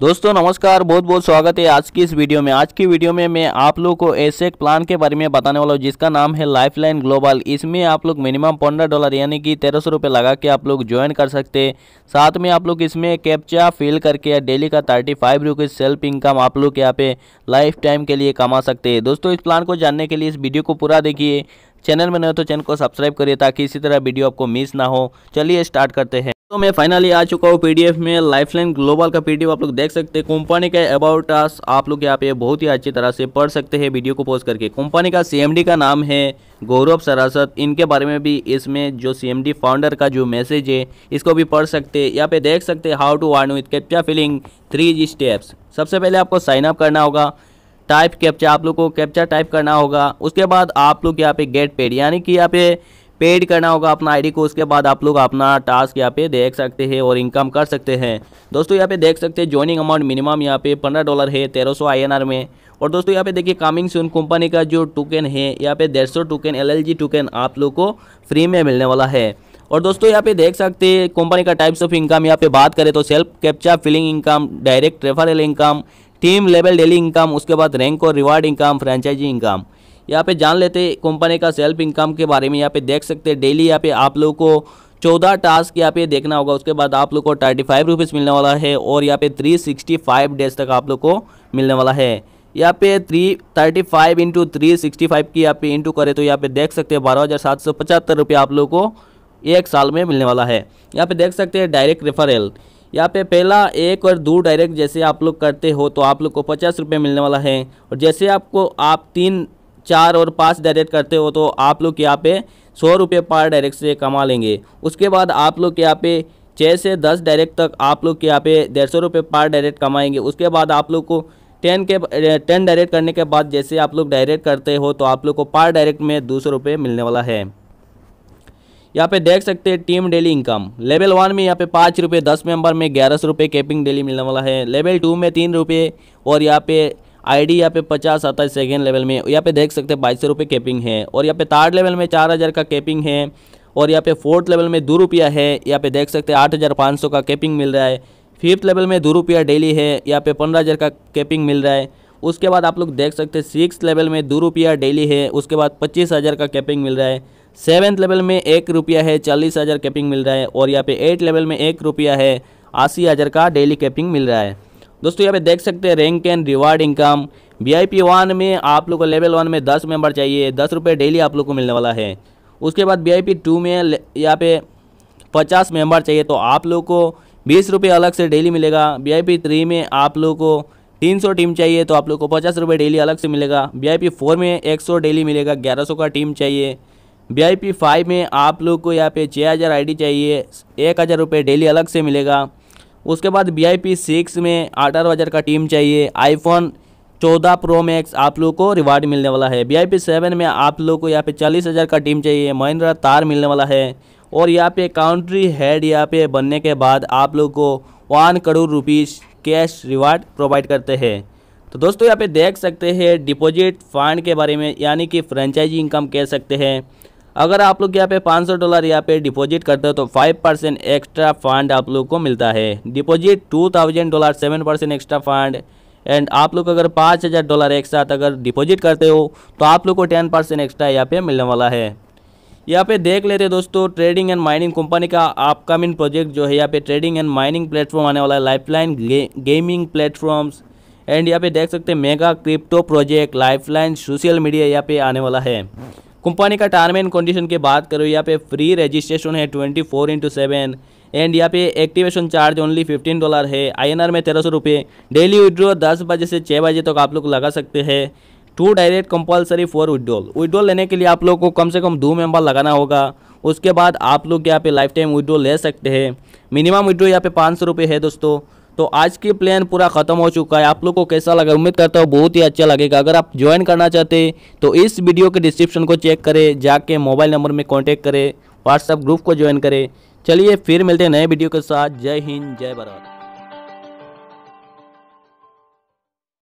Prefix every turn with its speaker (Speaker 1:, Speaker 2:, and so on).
Speaker 1: दोस्तों नमस्कार बहुत बहुत स्वागत है आज की इस वीडियो में आज की वीडियो में मैं आप लोग को ऐसे एक प्लान के बारे में बताने वाला हूँ जिसका नाम है लाइफलाइन ग्लोबल इसमें आप लोग मिनिमम पंद्रह डॉलर यानी कि तेरह सौ रुपये लगा के आप लोग ज्वाइन कर सकते हैं साथ में आप लोग इसमें कैप्चा फिल करके या डेली का thirty five rupees self income आप लोग यहाँ पे लाइफ टाइम के लिए कमा सकते हैं दोस्तों इस प्लान को जानने के लिए इस वीडियो को पूरा देखिए चैनल में नहीं हो तो चैनल को सब्सक्राइब करिए ताकि इसी तरह वीडियो आपको मिस ना हो चलिए स्टार्ट करते हैं तो मैं फाइनली आ चुका हूँ पीडीएफ में लाइफलाइन ग्लोबल का पीडीएफ आप लोग देख सकते हैं कंपनी का अबाउट आस आप लोग यहाँ पे बहुत ही अच्छी तरह से पढ़ सकते हैं वीडियो को पोस्ट करके कंपनी का सीएमडी का नाम है गौरव सरासत इनके बारे में भी इसमें जो सीएमडी फाउंडर का जो मैसेज है इसको भी पढ़ सकते हैं यहाँ पे देख सकते हैं how to earn with captcha filling three steps सबसे पहले आपको साइन अप करना होगा टाइप कैप्चा आप लोग को कैप्चा टाइप करना होगा उसके बाद आप लोग यहाँ पे गेट पेड यानी कि यहाँ पे पेड करना होगा अपना आईडी को उसके बाद आप लोग अपना टास्क यहाँ पे देख सकते हैं और इनकम कर सकते हैं दोस्तों यहाँ पे देख सकते हैं ज्वाइनिंग अमाउंट मिनिमम यहाँ पे पंद्रह डॉलर है तेरह सौ आईएनआर में और दोस्तों यहाँ पे देखिए कामिंग सुन कंपनी का जो टोकन है यहाँ पे डेढ़ सौ टोकन एल टोकन आप लोग को फ्री में मिलने वाला है और दोस्तों यहाँ पे देख सकते हैं कंपनी का टाइप्स ऑफ इनकम यहाँ पे बात करें तो self captcha filling income direct referral income team level daily income उसके बाद रैंक और रिवार्ड इनकम फ्रेंचाइजी इनकम यहाँ पे जान लेते कंपनी का सेल्फ इनकम के बारे में यहाँ पे देख सकते हैं डेली यहाँ पे आप लोग को चौदह टास्क यहाँ पे देखना होगा उसके बाद आप लोग को थर्टी फाइव रुपीज़ मिलने वाला है और यहाँ पे थ्री सिक्सटी फाइव डेज तक आप लोग को मिलने वाला है यहाँ पे three thirty five into three sixty five की यहाँ पे इंटू करें तो यहाँ पे देख सकते हैं बारह हज़ार सात सौ पचहत्तर रुपये आप लोग को एक साल में मिलने वाला है यहाँ पे देख सकते हैं डायरेक्ट रेफरल यहाँ पे पहला एक और दो डायरेक्ट जैसे आप लोग करते हो तो आप लोग को पचास रुपये मिलने वाला है और जैसे आपको आप तीन चार और पाँच डायरेक्ट करते हो तो आप लोग यहाँ पे सौ रुपये पर डायरेक्ट से कमा लेंगे उसके बाद आप लोग यहाँ पे छः से दस डायरेक्ट तक आप लोग यहाँ पे डेढ़ सौ रुपये पर डायरेक्ट कमाएंगे उसके बाद आप लोग को टेन के टेन डायरेक्ट करने के बाद जैसे आप लोग डायरेक्ट करते हो तो आप लोग को पर डायरेक्ट में दो सौ रुपये मिलने वाला है यहाँ पे देख सकते हैं team daily income level one में यहाँ पे पाँच रुपये दस मेंबर में ग्यारह सौ रुपये कैपिंग डेली मिलने वाला है लेवल टू में तीन रुपये और यहाँ पे आईडी यहाँ पे पचास आता है सेकेंड लेवल में यहाँ पे देख सकते हैं बाईस सौ रुपये कैपिंग है और यहाँ पे थर्ड लेवल में चार हज़ार का कैपिंग है और यहाँ पे फोर्थ लेवल में दो रुपया है यहाँ पे देख सकते हैं आठ हज़ार पाँच सौ का कैपिंग मिल रहा है फिफ्थ लेवल में दो रुपया डेली है यहाँ पे पंद्रह हज़ार का कैपिंग मिल रहा है उसके बाद आप लोग देख सकते हैं सिक्स लेवल में दो रुपया डेली है उसके बाद पच्चीस हज़ार का कैपिंग मिल रहा है सेवन्थ लेवल में एक रुपया है चालीस हज़ार कैपिंग मिल रहा है और यहाँ पे एट लेवल में एक रुपया है अस्सी हज़ार का डेली कैपिंग मिल रहा है दोस्तों यहाँ पे देख सकते हैं rank and reward income V one में आप लोग को लेवल वन में दस मेंबर चाहिए दस रुपये डेली आप लोग को मिलने वाला है उसके बाद वी टू में यहाँ पे पचास मेंबर चाहिए तो आप लोग को बीस रुपये अलग से डेली मिलेगा वी थ्री में आप लोग को तीन सौ टीम चाहिए तो आप लोग को पचास रुपये डेली अलग से मिलेगा वी फोर में एक सौ डेली मिलेगा ग्यारह सौ का टीम चाहिए वी फाइव में आप लोग को यहाँ पे छः हज़ार आई चाहिए एक हज़ार रुपये डेली अलग से मिलेगा उसके बाद वी आई पी सिक्स में आठारह हज़ार का टीम चाहिए आईफोन चौदह प्रो मैक्स आप लोग को रिवार्ड मिलने वाला है वी आई पी सेवन में आप लोग को यहाँ पे चालीस हज़ार का टीम चाहिए महिंद्रा तार मिलने वाला है और यहाँ पे काउंट्री हेड यहाँ पे बनने के बाद आप लोग को one crore rupees cash reward provide करते हैं तो दोस्तों यहाँ पे देख सकते हैं डिपॉजिट फंड के बारे में यानी कि फ्रेंचाइजी इनकम कह सकते हैं अगर आप लोग यहाँ पे 500 डॉलर यहाँ पे डिपॉजिट करते हो तो 5 परसेंट एक्स्ट्रा फंड आप लोग को मिलता है deposit 2000 dollar 7 percent extra fund and आप लोग अगर 5000 डॉलर एक साथ अगर डिपॉजिट करते हो तो आप लोग को 10 परसेंट एक्स्ट्रा यहाँ पे मिलने वाला है यहाँ पे देख लेते दोस्तों ट्रेडिंग एंड माइनिंग कंपनी का अपकमिंग प्रोजेक्ट जो है यहाँ पे ट्रेडिंग एंड माइनिंग प्लेटफॉर्म आने वाला है लाइन गे, गेमिंग प्लेटफॉर्म्स एंड यहाँ पे देख सकते हैं mega crypto project lifeline social media यहाँ पे आने वाला है कंपनी का टर्म एंड कंडीशन की बात करो यहाँ पे फ्री रजिस्ट्रेशन है twenty four into seven and यहाँ पे activation charge only fifteen dollar है आईएनआर में तेरह सौ रुपये डेली विड्रॉ दस बजे से छः बजे तक तो आप लोग लगा सकते हैं two direct compulsory for withdrawal withdrawal लेने के लिए आप लोग को कम से कम दो मेंबर लगाना होगा उसके बाद आप लोग यहाँ पे लाइफ टाइम विड्रो ले सकते हैं मिनिमम विड्रॉ यहाँ पे पाँच सौ रुपये है दोस्तों तो आज की प्लान पूरा ख़त्म हो चुका है आप लोग को कैसा लगा उम्मीद करता हूँ बहुत ही अच्छा लगेगा अगर आप ज्वाइन करना चाहते तो इस वीडियो के डिस्क्रिप्शन को चेक करें जाके मोबाइल नंबर में कॉन्टैक्ट करें व्हाट्सएप ग्रुप को ज्वाइन करें चलिए फिर मिलते हैं नए वीडियो के साथ जय हिंद जय भारत